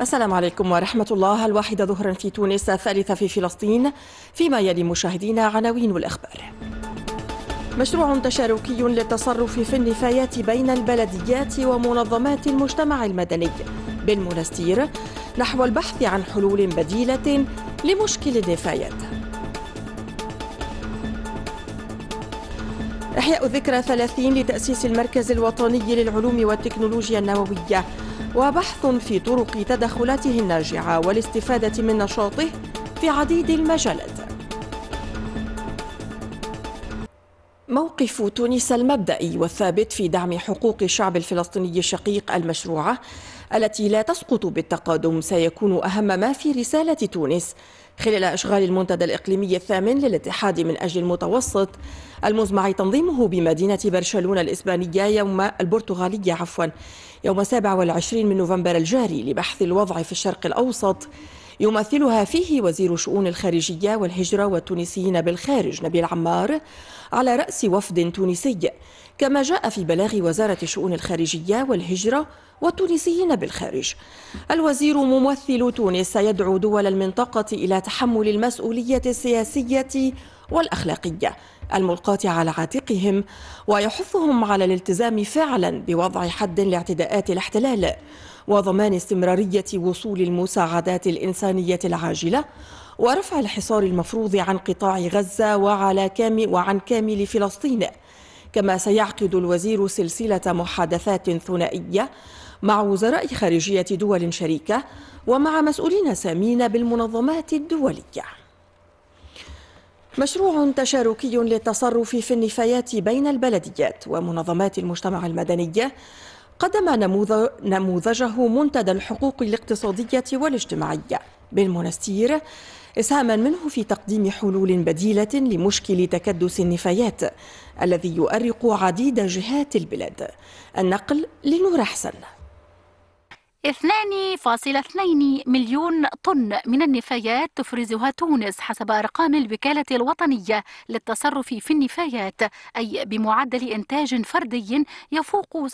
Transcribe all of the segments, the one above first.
السلام عليكم ورحمة الله الواحدة ظهرا في تونس الثالثة في فلسطين فيما يلي مشاهدينا عناوين الأخبار مشروع تشاركي للتصرف في النفايات بين البلديات ومنظمات المجتمع المدني بالمنستير نحو البحث عن حلول بديلة لمشكل النفايات إحياء ذكرى 30 لتأسيس المركز الوطني للعلوم والتكنولوجيا النووية وبحث في طرق تدخلاته الناجعة والاستفادة من نشاطه في عديد المجالات موقف تونس المبدئي والثابت في دعم حقوق الشعب الفلسطيني الشقيق المشروعة التي لا تسقط بالتقادم سيكون أهم ما في رسالة تونس خلال إشغال المنتدى الإقليمي الثامن للاتحاد من أجل المتوسط المزمع تنظيمه بمدينة برشلونة الإسبانية يوم البرتغالية عفوا يوم 27 من نوفمبر الجاري لبحث الوضع في الشرق الأوسط يمثلها فيه وزير شؤون الخارجية والهجرة والتونسيين بالخارج نبيل عمار على رأس وفد تونسي كما جاء في بلاغ وزارة الشؤون الخارجية والهجرة والتونسيين بالخارج الوزير ممثل تونس يدعو دول المنطقة إلى تحمل المسؤولية السياسية والأخلاقية الملقاة على عاتقهم ويحثهم على الالتزام فعلا بوضع حد لاعتداءات الاحتلال وضمان استمرارية وصول المساعدات الإنسانية العاجلة ورفع الحصار المفروض عن قطاع غزة وعلى كامل وعن كامل فلسطين كما سيعقد الوزير سلسلة محادثات ثنائية مع وزراء خارجية دول شريكة ومع مسؤولين سامين بالمنظمات الدولية مشروع تشاركي للتصرف في النفايات بين البلديات ومنظمات المجتمع المدني قدم نموذجه منتدى الحقوق الاقتصادية والاجتماعية بالمنستير إسهاما منه في تقديم حلول بديلة لمشكل تكدس النفايات الذي يؤرق عديد جهات البلاد النقل لنور حسن 2.2 مليون طن من النفايات تفرزها تونس حسب أرقام الوكالة الوطنية للتصرف في النفايات أي بمعدل إنتاج فردي يفوق 0.81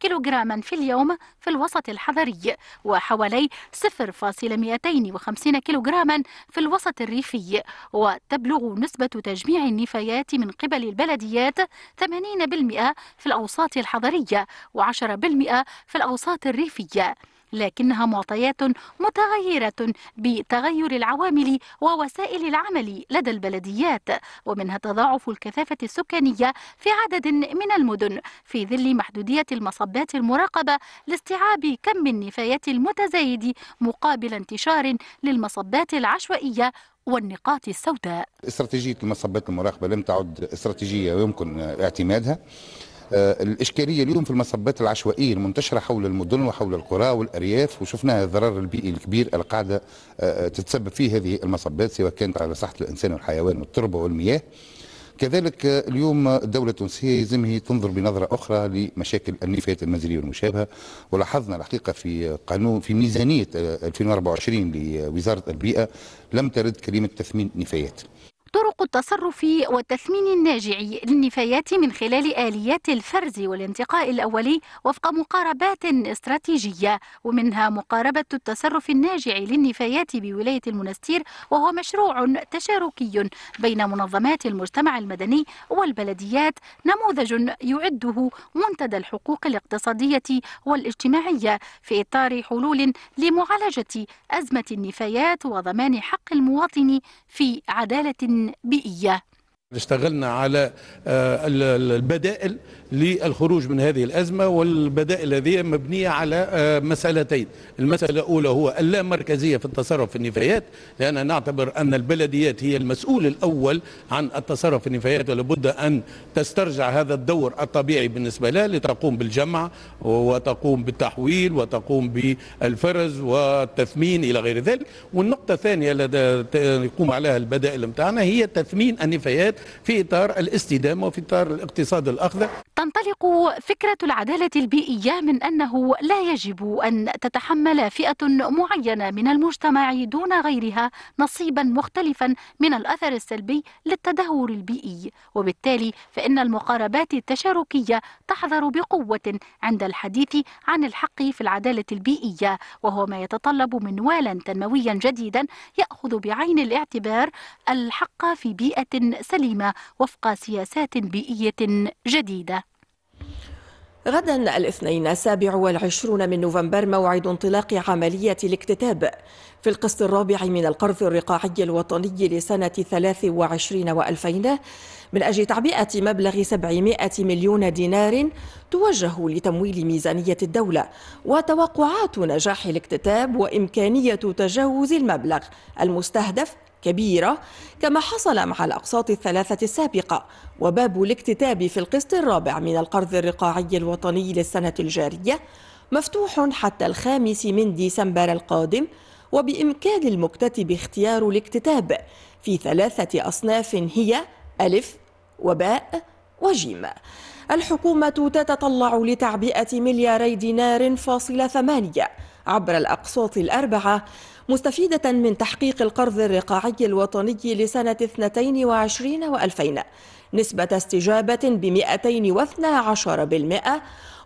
كيلوغراما في اليوم في الوسط الحضري وحوالي 0.250 كيلوغراما في الوسط الريفي وتبلغ نسبة تجميع النفايات من قبل البلديات 80% في الأوساط الحضرية و10% البيئة في الأوساط الريفية لكنها معطيات متغيرة بتغير العوامل ووسائل العمل لدى البلديات ومنها تضاعف الكثافة السكانية في عدد من المدن في ظل محدودية المصبات المراقبة لاستيعاب كم النفايات المتزايد مقابل انتشار للمصبات العشوائية والنقاط السوداء استراتيجية المصبات المراقبة لم تعد استراتيجية يمكن اعتمادها آه، الاشكاليه اليوم في المصبات العشوائيه المنتشره حول المدن وحول القرى والارياف وشفناها الضرر البيئي الكبير القاعده آه، آه، تتسبب فيه هذه المصبات سواء كانت على صحه الانسان والحيوان والتربه والمياه كذلك اليوم الدولة التونسية هي تنظر بنظرة أخرى لمشاكل النفايات المنزلية والمشابهة ولاحظنا الحقيقة في قانون في ميزانية 2024 لوزارة البيئة لم ترد كلمة تثمين نفايات طرق التصرف والتثمين الناجع للنفايات من خلال آليات الفرز والانتقاء الأولي وفق مقاربات استراتيجية ومنها مقاربة التصرف الناجع للنفايات بولاية المنستير وهو مشروع تشاركي بين منظمات المجتمع المدني والبلديات نموذج يعده منتدى الحقوق الاقتصادية والاجتماعية في إطار حلول لمعالجة أزمة النفايات وضمان حق المواطن في عدالة بيئية اشتغلنا على آه، البدائل للخروج من هذه الأزمة والبدائل هذه مبنية على آه، مسألتين المسألة الأولى هو اللامركزية في التصرف في النفايات لأن نعتبر أن البلديات هي المسؤول الأول عن التصرف في النفايات ولابد أن تسترجع هذا الدور الطبيعي بالنسبة لها لتقوم بالجمع وتقوم بالتحويل وتقوم بالفرز والتثمين إلى غير ذلك والنقطة الثانية التي يقوم عليها البدائل متاعنا هي تثمين النفايات في إطار الاستدامة وفي إطار الاقتصاد الأخضر تنطلق فكرة العدالة البيئية من أنه لا يجب أن تتحمل فئة معينة من المجتمع دون غيرها نصيبا مختلفا من الأثر السلبي للتدهور البيئي وبالتالي فإن المقاربات التشاركية تحظر بقوة عند الحديث عن الحق في العدالة البيئية وهو ما يتطلب منوالا تنمويا جديدا يأخذ بعين الاعتبار الحق في بيئة سليمة الإقليم وفق سياسات بيئية جديدة غدا الاثنين السابع والعشرون من نوفمبر موعد انطلاق عملية الاكتتاب في القسط الرابع من القرض الرقاعي الوطني لسنة 23 و2000 من أجل تعبئة مبلغ 700 مليون دينار توجه لتمويل ميزانية الدولة وتوقعات نجاح الاكتتاب وإمكانية تجاوز المبلغ المستهدف كبيرة كما حصل مع الأقساط الثلاثة السابقة وباب الاكتتاب في القسط الرابع من القرض الرقاعي الوطني للسنة الجارية مفتوح حتى الخامس من ديسمبر القادم وبإمكان المكتتب اختيار الاكتتاب في ثلاثة أصناف هي ألف وباء وجيم الحكومة تتطلع لتعبئة ملياري دينار فاصل ثمانية عبر الأقساط الأربعة مستفيدة من تحقيق القرض الرقاعي الوطني لسنة 22 و2000 نسبة استجابة ب 212%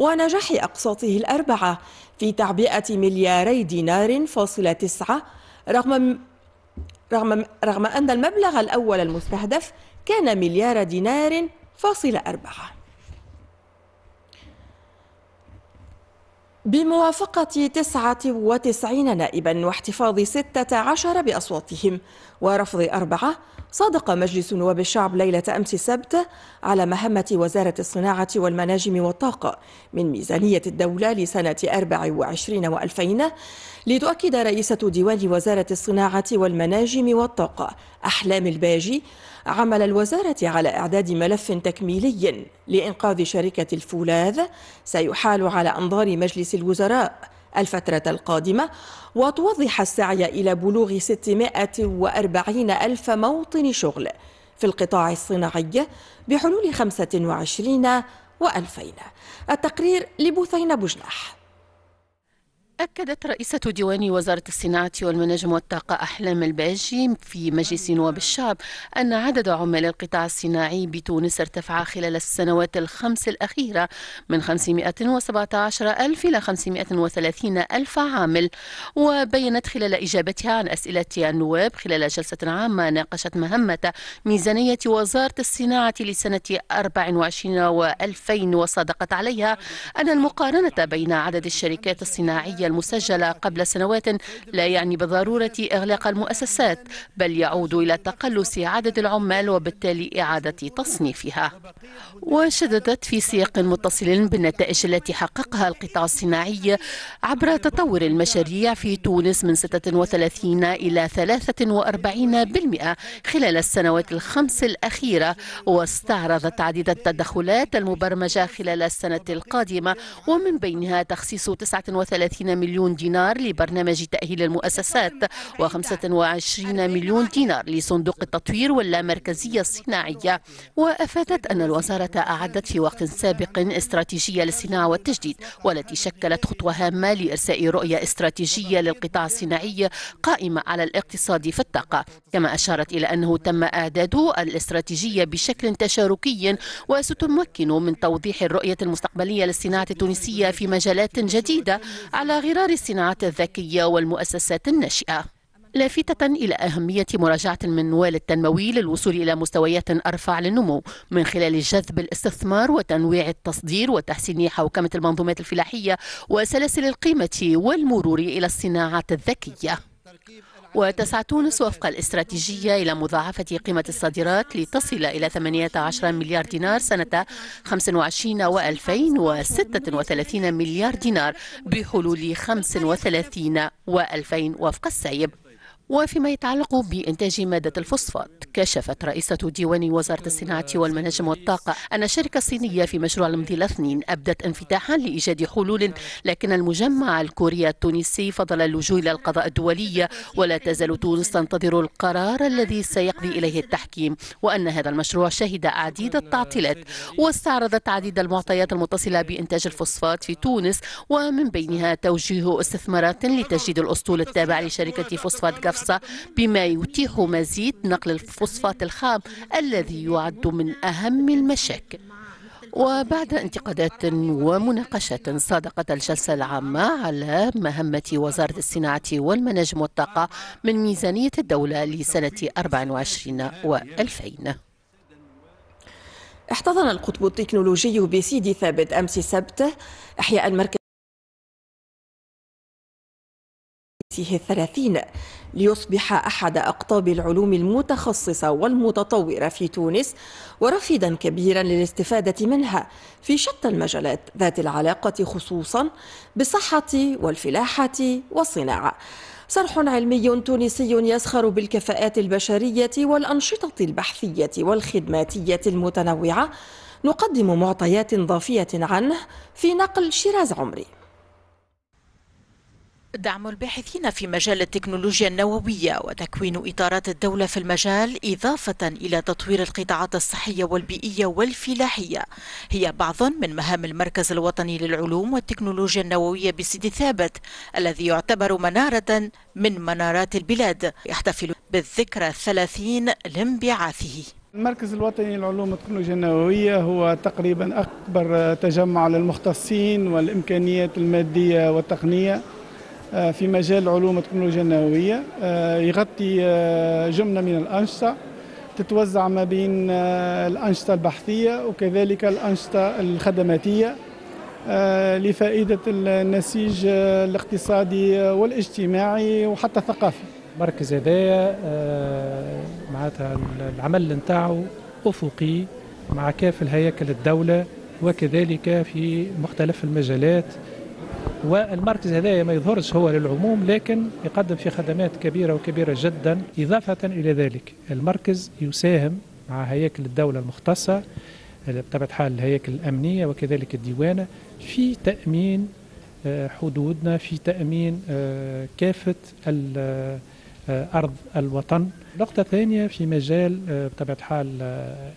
ونجاح أقساطه الأربعة في تعبئة ملياري دينار فاصلة تسعة رغم رغم رغم أن المبلغ الأول المستهدف كان مليار دينار فاصلة أربعة بموافقة 99 نائبا واحتفاظ 16 بأصواتهم ورفض أربعة صادق مجلس نواب الشعب ليلة أمس السبت على مهمة وزارة الصناعة والمناجم والطاقة من ميزانية الدولة لسنة 24 و2000 لتؤكد رئيسة ديوان وزارة الصناعة والمناجم والطاقة أحلام الباجي عمل الوزارة على إعداد ملف تكميلي لإنقاذ شركة الفولاذ سيحال على أنظار مجلس الوزراء الفترة القادمة وتوضح السعي إلى بلوغ 640 ألف موطن شغل في القطاع الصناعي بحلول 25 و2000 التقرير لبثين بجناح أكدت رئيسة ديوان وزارة الصناعة والمناجم والطاقة أحلام الباجي في مجلس نواب الشعب أن عدد عمال القطاع الصناعي بتونس ارتفع خلال السنوات الخمس الأخيرة من 517 ألف إلى 530 ألف عامل وبينت خلال إجابتها عن أسئلة النواب خلال جلسة عامة ناقشت مهمة ميزانية وزارة الصناعة لسنة 24 و2000 وصدقت عليها أن المقارنة بين عدد الشركات الصناعية المسجلة قبل سنوات لا يعني بالضرورة إغلاق المؤسسات بل يعود إلى تقلص عدد العمال وبالتالي إعادة تصنيفها وشددت في سياق متصل بالنتائج التي حققها القطاع الصناعي عبر تطور المشاريع في تونس من 36 إلى 43% بالمئة خلال السنوات الخمس الأخيرة واستعرضت عديد التدخلات المبرمجة خلال السنة القادمة ومن بينها تخصيص 39 مليون دينار لبرنامج تأهيل المؤسسات و25 مليون دينار لصندوق التطوير واللامركزية الصناعية وأفادت أن الوزارة أعدت في وقت سابق استراتيجية للصناعة والتجديد والتي شكلت خطوة هامة لإرساء رؤية استراتيجية للقطاع الصناعي قائمة على الاقتصاد في الطاقة كما أشارت إلى أنه تم إعداد الاستراتيجية بشكل تشاركي وستمكن من توضيح الرؤية المستقبلية للصناعة التونسية في مجالات جديدة على غير غرار الصناعات الذكية والمؤسسات الناشئة لافتة إلى أهمية مراجعة المنوال التنموي للوصول إلى مستويات أرفع للنمو من خلال جذب الاستثمار وتنويع التصدير وتحسين حوكمة المنظومات الفلاحية وسلاسل القيمة والمرور إلى الصناعات الذكية وتسعى تونس وفق الاستراتيجية إلى مضاعفة قيمة الصادرات لتصل إلى 18 مليار دينار سنة 25 و2036 مليار دينار بحلول 35 و2000 وفق السايب وفيما يتعلق بإنتاج مادة الفوسفات كشفت رئيسة ديوان وزارة الصناعة والمناجم والطاقة أن الشركة الصينية في مشروع المضيل اثنين أبدت انفتاحا لإيجاد حلول لكن المجمع الكوري التونسي فضل اللجوء إلى القضاء الدولي ولا تزال تونس تنتظر القرار الذي سيقضي إليه التحكيم وأن هذا المشروع شهد عديد التعطيلات واستعرضت عديد المعطيات المتصلة بإنتاج الفوسفات في تونس ومن بينها توجيه استثمارات لتجديد الأسطول التابع لشركة فوسفات جاف الفرصة بما يتيح مزيد نقل الفوسفات الخام الذي يعد من أهم المشاكل وبعد انتقادات ومناقشات صادقت الجلسة العامة على مهمة وزارة الصناعة والمناجم والطاقة من ميزانية الدولة لسنة 24 و2000 احتضن القطب التكنولوجي بسيدي ثابت أمس سبت إحياء المركز سنه الثلاثين ليصبح أحد أقطاب العلوم المتخصصة والمتطورة في تونس ورافدا كبيرا للاستفادة منها في شتى المجالات ذات العلاقة خصوصا بالصحة والفلاحة والصناعة صرح علمي تونسي يسخر بالكفاءات البشرية والأنشطة البحثية والخدماتية المتنوعة نقدم معطيات ضافية عنه في نقل شيراز عمري دعم الباحثين في مجال التكنولوجيا النووية وتكوين إطارات الدولة في المجال إضافة إلى تطوير القطاعات الصحية والبيئية والفلاحية هي بعض من مهام المركز الوطني للعلوم والتكنولوجيا النووية بسيد ثابت الذي يعتبر منارة من منارات البلاد يحتفل بالذكرى الثلاثين لانبعاثه المركز الوطني للعلوم والتكنولوجيا النووية هو تقريبا أكبر تجمع للمختصين والإمكانيات المادية والتقنية آه، في مجال علوم التكنولوجيا النووية آه، يغطي آه، جملة من الأنشطة تتوزع ما بين الأنشطة البحثية وكذلك الأنشطة الخدماتية لفائدة النسيج الاقتصادي والاجتماعي وحتى الثقافي المركز هذايا معناتها العمل نتاعو أفقي مع كافة الهياكل الدولة وكذلك في مختلف المجالات والمركز هذا ما يظهرش هو للعموم لكن يقدم في خدمات كبيرة وكبيرة جدا إضافة إلى ذلك المركز يساهم مع هياكل الدولة المختصة بطبيعة حال الهياكل الأمنية وكذلك الديوانة في تأمين آه، حدودنا في تأمين آه، كافة آه، أرض الوطن نقطة ثانية في مجال بطبيعة حال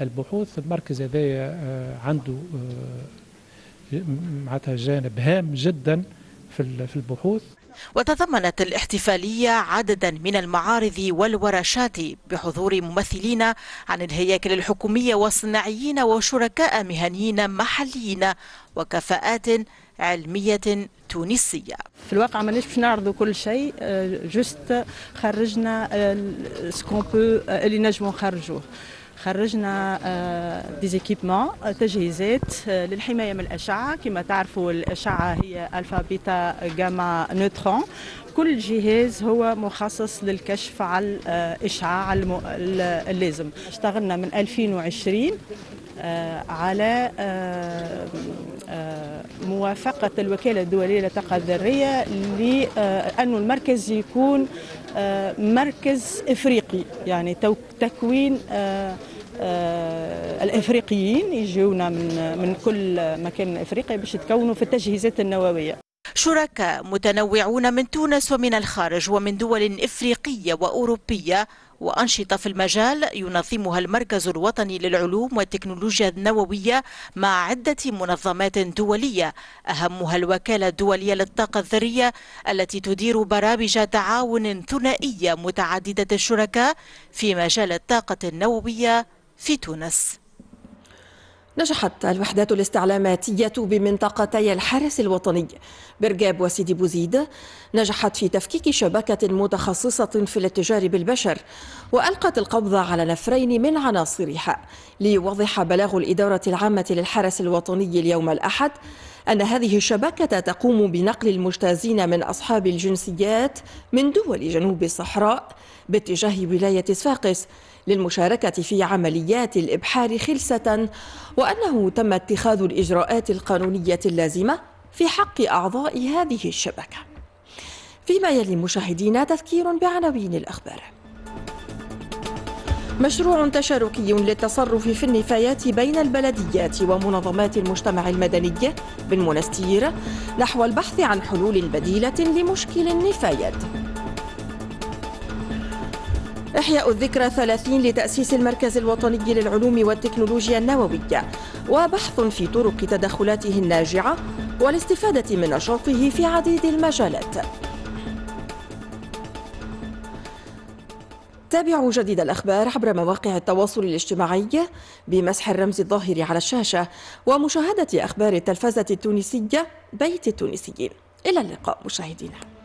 البحوث المركز هذا عنده معناتها جانب هام جدا في البحوث وتضمنت الاحتفالية عددا من المعارض والورشات بحضور ممثلين عن الهياكل الحكومية وصناعيين وشركاء مهنيين محليين وكفاءات علمية تونسية في الواقع مانيش باش نعرضوا كل شيء آه، جست خرجنا سكون آه، بو آه، اللي نجموا نخرجوه خرجنا ديزيكيبمون آه، آه، تجهيزات آه، للحمايه من الاشعه كما تعرفوا الاشعه هي الفا بيتا جاما نوترون كل جهاز هو مخصص للكشف على الإشعاع اللازم اشتغلنا من 2020 آه، على آه، آه، موافقة الوكالة الدولية للطاقة الذرية لأن المركز يكون مركز إفريقي يعني تكوين الافريقيين يجيونا من كل مكان افريقيا باش يتكونوا في التجهيزات النوويه شركاء متنوعون من تونس ومن الخارج ومن دول إفريقية وأوروبية وأنشطة في المجال ينظمها المركز الوطني للعلوم والتكنولوجيا النووية مع عدة منظمات دولية أهمها الوكالة الدولية للطاقة الذرية التي تدير برامج تعاون ثنائية متعددة الشركاء في مجال الطاقة النووية في تونس نجحت الوحدات الاستعلاماتية بمنطقتي الحرس الوطني برجاب وسيدي بوزيد نجحت في تفكيك شبكة متخصصة في الاتجار بالبشر وألقت القبض على نفرين من عناصرها ليوضح بلاغ الإدارة العامة للحرس الوطني اليوم الأحد أن هذه الشبكة تقوم بنقل المجتازين من أصحاب الجنسيات من دول جنوب الصحراء باتجاه ولاية صفاقس للمشاركة في عمليات الإبحار خلسة وأنه تم اتخاذ الإجراءات القانونية اللازمة في حق أعضاء هذه الشبكة فيما يلي مشاهدينا تذكير بعناوين الأخبار مشروع تشاركي للتصرف في النفايات بين البلديات ومنظمات المجتمع المدني بالمنستير نحو البحث عن حلول بديلة لمشكل النفايات إحياء الذكرى 30 لتأسيس المركز الوطني للعلوم والتكنولوجيا النووية وبحث في طرق تدخلاته الناجعة والاستفادة من نشاطه في عديد المجالات تابعوا جديد الأخبار عبر مواقع التواصل الاجتماعي بمسح الرمز الظاهر على الشاشة ومشاهدة أخبار التلفزة التونسية بيت التونسيين إلى اللقاء مشاهدينا